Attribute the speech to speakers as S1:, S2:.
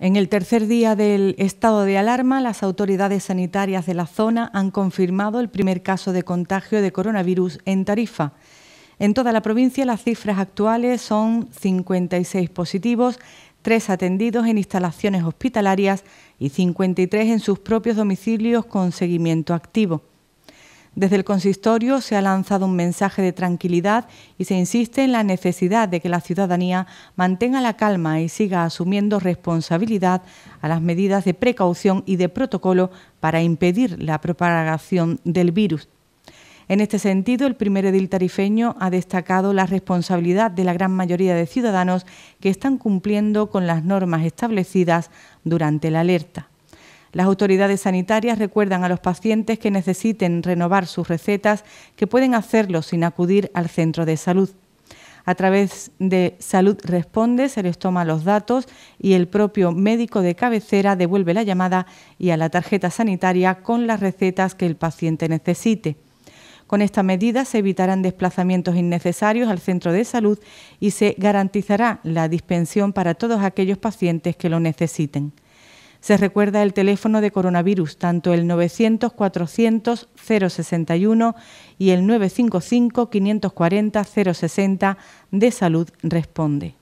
S1: En el tercer día del estado de alarma, las autoridades sanitarias de la zona han confirmado el primer caso de contagio de coronavirus en Tarifa. En toda la provincia las cifras actuales son 56 positivos, 3 atendidos en instalaciones hospitalarias y 53 en sus propios domicilios con seguimiento activo. Desde el consistorio se ha lanzado un mensaje de tranquilidad y se insiste en la necesidad de que la ciudadanía mantenga la calma y siga asumiendo responsabilidad a las medidas de precaución y de protocolo para impedir la propagación del virus. En este sentido, el primer edil tarifeño ha destacado la responsabilidad de la gran mayoría de ciudadanos que están cumpliendo con las normas establecidas durante la alerta. Las autoridades sanitarias recuerdan a los pacientes que necesiten renovar sus recetas que pueden hacerlo sin acudir al centro de salud. A través de Salud Responde se les toma los datos y el propio médico de cabecera devuelve la llamada y a la tarjeta sanitaria con las recetas que el paciente necesite. Con esta medida se evitarán desplazamientos innecesarios al centro de salud y se garantizará la dispensión para todos aquellos pacientes que lo necesiten. Se recuerda el teléfono de coronavirus, tanto el 900-400-061 y el 955-540-060 de Salud Responde.